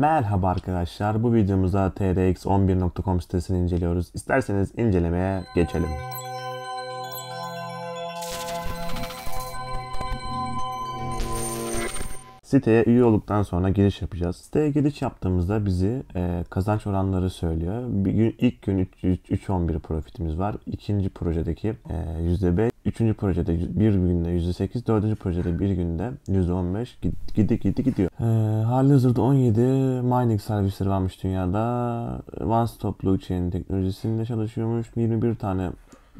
Merhaba arkadaşlar, bu videomuzda trx11.com sitesini inceliyoruz. İsterseniz incelemeye geçelim. Siteye üye olduktan sonra giriş yapacağız. Siteye giriş yaptığımızda bizi e, kazanç oranları söylüyor. Bir gün, ilk gün 3.11 profitimiz var. İkinci projedeki e, yüzde %5. Üçüncü projede bir günde yüzde sekiz. Dördüncü projede bir günde %15. Gidi gidi gidiyor. E, hali hazırda 17 mining servisleri varmış dünyada. One Stop Blockchain teknolojisinde çalışıyormuş. 21 tane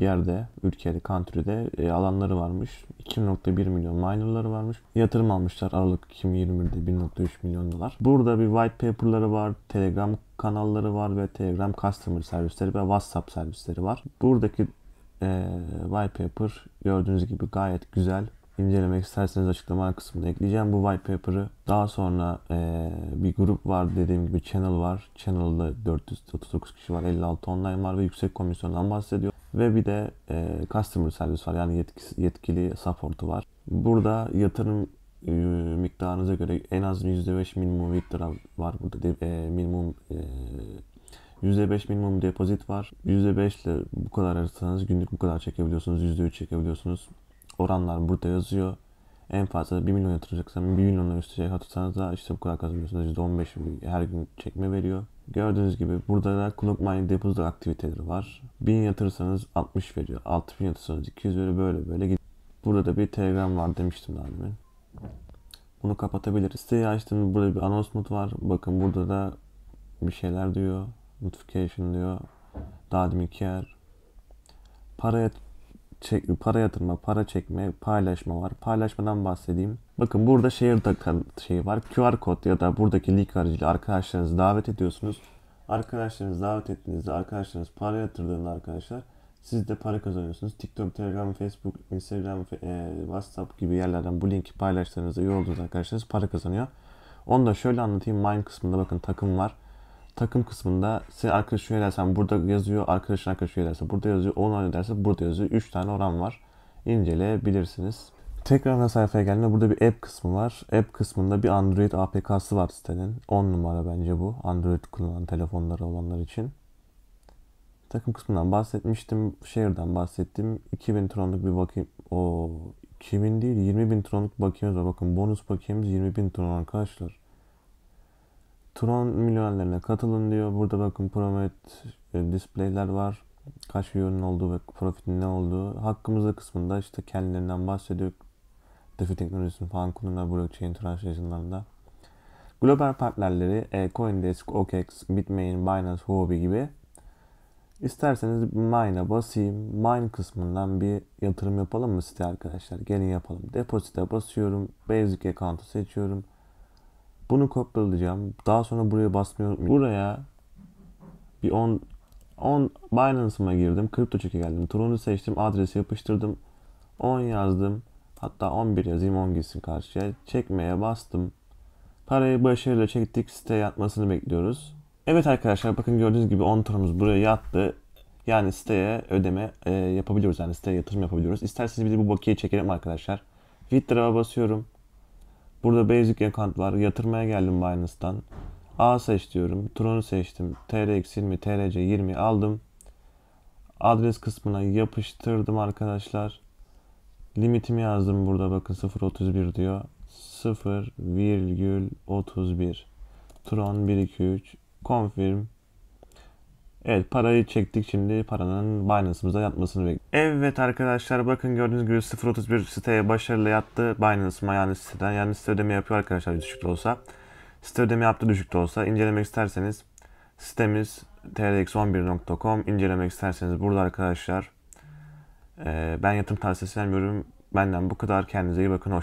yerde, ülkede, country'de e, alanları varmış. 2.1 milyon minerları varmış. Yatırım almışlar Aralık 2021'de 1.3 milyon dolar. Burada bir white paper'ları var, Telegram kanalları var ve Telegram customer servisleri ve WhatsApp servisleri var. Buradaki e, white paper gördüğünüz gibi gayet güzel. İncelemek isterseniz açıklama kısmına ekleyeceğim bu white paper'ı. Daha sonra e, bir grup var dediğim gibi channel var. Channel'da 439 kişi var, 56 online var ve yüksek komisyondan bahsediyor. Ve bir de e, customer servis var yani yetkisi, yetkili support'u var. Burada yatırım e, miktarınıza göre en az %5 minimum withdraw var burada. De, e, minimum e, %5 minimum deposit var. %5 ile bu kadar arırsanız günlük bu kadar çekebiliyorsunuz. %3 çekebiliyorsunuz. Oranlar burada yazıyor. En fazla 1 milyon yatıracaksan 1 milyonlar üstü şey atırsanız da işte bu kadar kazanıyorsunuz. %15 her gün çekme veriyor. Gördüğünüz gibi burada da Club Mining Deposit aktiviteleri var. 1000 yatırırsanız 60 veriyor. 6000 yatırırsanız 200 veriyor. Böyle böyle gidiyor. Burada da bir Telegram var demiştim daha demin. Bunu kapatabiliriz. Siteyi açtım. burada bir announcement var. Bakın burada da bir şeyler diyor. Notification diyor. Daha demin care. Para çek, para yatırma, para çekme, paylaşma var. Paylaşmadan bahsedeyim. Bakın burada share takan şey var. QR kod ya da buradaki link aracıyla arkadaşlarınızı davet ediyorsunuz. Arkadaşlarınızı davet ettiğinizde arkadaşlarınız para yatırdığında arkadaşlar siz de para kazanıyorsunuz. TikTok, Telegram, Facebook, Instagram, e, WhatsApp gibi yerlerden bu linki paylaştığınızda iyi olduğunuz arkadaşlarınız para kazanıyor. Onu da şöyle anlatayım. Mine kısmında bakın takım var takım kısmında senin arkadaşın üye dersen burada yazıyor, arkadaşın arkadaşı üye derse burada yazıyor, onun derse burada yazıyor. 3 tane oran var. İnceleyebilirsiniz. Tekrar ana sayfaya geldiğinde burada bir app kısmı var. App kısmında bir Android APK'sı var sitenin. 10 numara bence bu. Android kullanan telefonları olanlar için. Takım kısmından bahsetmiştim. Şehirden bahsettim. 2000 tronluk bir bakayım. O 2000 değil 20 bin tronluk bakiyemiz var. Bakın bonus bakiyemiz 20 bin tron arkadaşlar. Tron milyonlarına katılın diyor. Burada bakın Promet e, displayler var. Kaç view'un olduğu ve profitin ne olduğu. Hakkımızda kısmında işte kendilerinden bahsediyor. DeFi teknolojisini falan kullanıyor blockchain translation'larında. Global partnerleri e, Coindesk, OKEx, Bitmain, Binance, Huobi gibi. İsterseniz mine'a e basayım. Mine kısmından bir yatırım yapalım mı site arkadaşlar? Gelin yapalım. Deposite basıyorum. Basic account'u seçiyorum. Bunu kopyalayacağım. Daha sonra buraya basmıyorum. Buraya bir 10 10 Binance'ıma girdim. Kripto çeke geldim. Tron'u seçtim. Adresi yapıştırdım. 10 yazdım. Hatta 11 yazayım 10 gitsin karşıya. Çekmeye bastım. Parayı başarıyla çektik. site yatmasını bekliyoruz. Evet arkadaşlar bakın gördüğünüz gibi 10 tronumuz buraya yattı. Yani siteye ödeme e, yapabiliyoruz. Yani siteye yatırım yapabiliyoruz. İsterseniz bir de bu bakiye çekelim arkadaşlar. Withdraw'a basıyorum. Burada basic account var. Yatırmaya geldim Binance'tan. A seç diyorum. Tron'u seçtim. TRX 20, TRC 20 aldım. Adres kısmına yapıştırdım arkadaşlar. Limitimi yazdım burada bakın 0.31 diyor. 0,31 Tron 123 Confirm Evet parayı çektik şimdi paranın Binance'ımıza yatmasını bekliyoruz. Evet arkadaşlar bakın gördüğünüz gibi 0.31 siteye başarılı yattı Binance'ıma yani siteden. Yani site ödeme yapıyor arkadaşlar düşük de olsa. Site ödeme yaptı düşük de olsa. incelemek isterseniz sitemiz trx11.com incelemek isterseniz burada arkadaşlar. Ee, ben yatırım tavsiyesi vermiyorum. Benden bu kadar. Kendinize iyi bakın. Hoş